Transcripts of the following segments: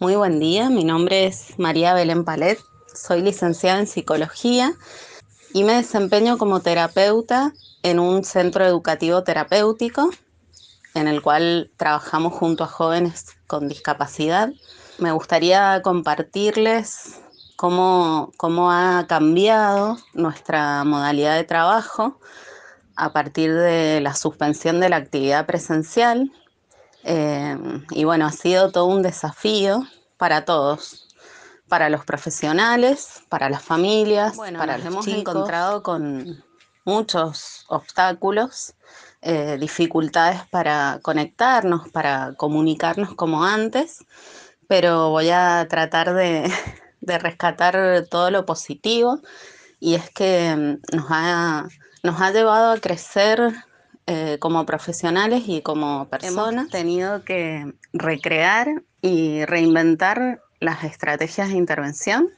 Muy buen día, mi nombre es María Belén Palet, soy licenciada en psicología y me desempeño como terapeuta en un centro educativo terapéutico en el cual trabajamos junto a jóvenes con discapacidad. Me gustaría compartirles cómo, ha cambiado nuestra modalidad de trabajo a partir de la suspensión de la actividad presencial eh, y bueno, ha sido todo un desafío para todos, para los profesionales, para las familias, bueno, para nos hemos encontrado con muchos obstáculos, eh, dificultades para conectarnos, para comunicarnos como antes, pero voy a tratar de, rescatar todo lo positivo y es que mm, nos nos ha llevado a crecer eh, como profesionales y como personas. Hemos tenido que recrear y reinventar las estrategias de intervención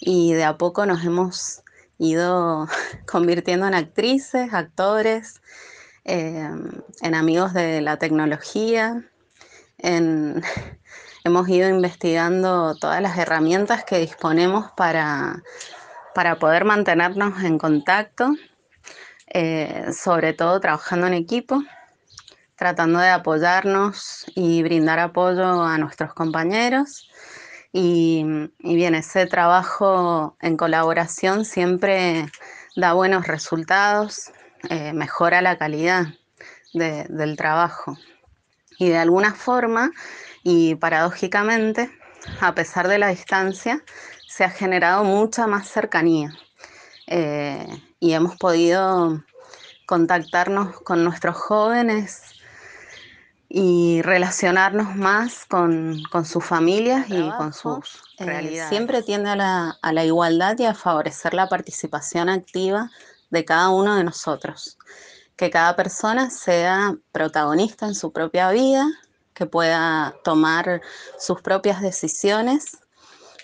y de a poco nos hemos ido convirtiendo en actrices, actores, eh, en amigos de la tecnología, hemos ido investigando todas las herramientas que disponemos para poder mantenernos en contacto eh, sobre todo trabajando en equipo, tratando de apoyarnos y brindar apoyo a nuestros compañeros. Y, bien, ese trabajo en colaboración siempre da buenos resultados, eh, mejora la calidad del trabajo. Y de alguna forma, y paradójicamente, a pesar de la distancia, se ha generado mucha más cercanía. Eh, y hemos podido contactarnos con nuestros jóvenes y relacionarnos más con, con sus familias y con sus eh, realidades. siempre tiende a la, a la igualdad y a favorecer la participación activa de cada uno de nosotros. Que cada persona sea protagonista en su propia vida, que pueda tomar sus propias decisiones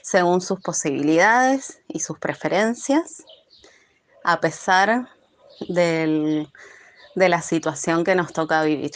según sus posibilidades y sus preferencias a pesar del, de la situación que nos toca vivir.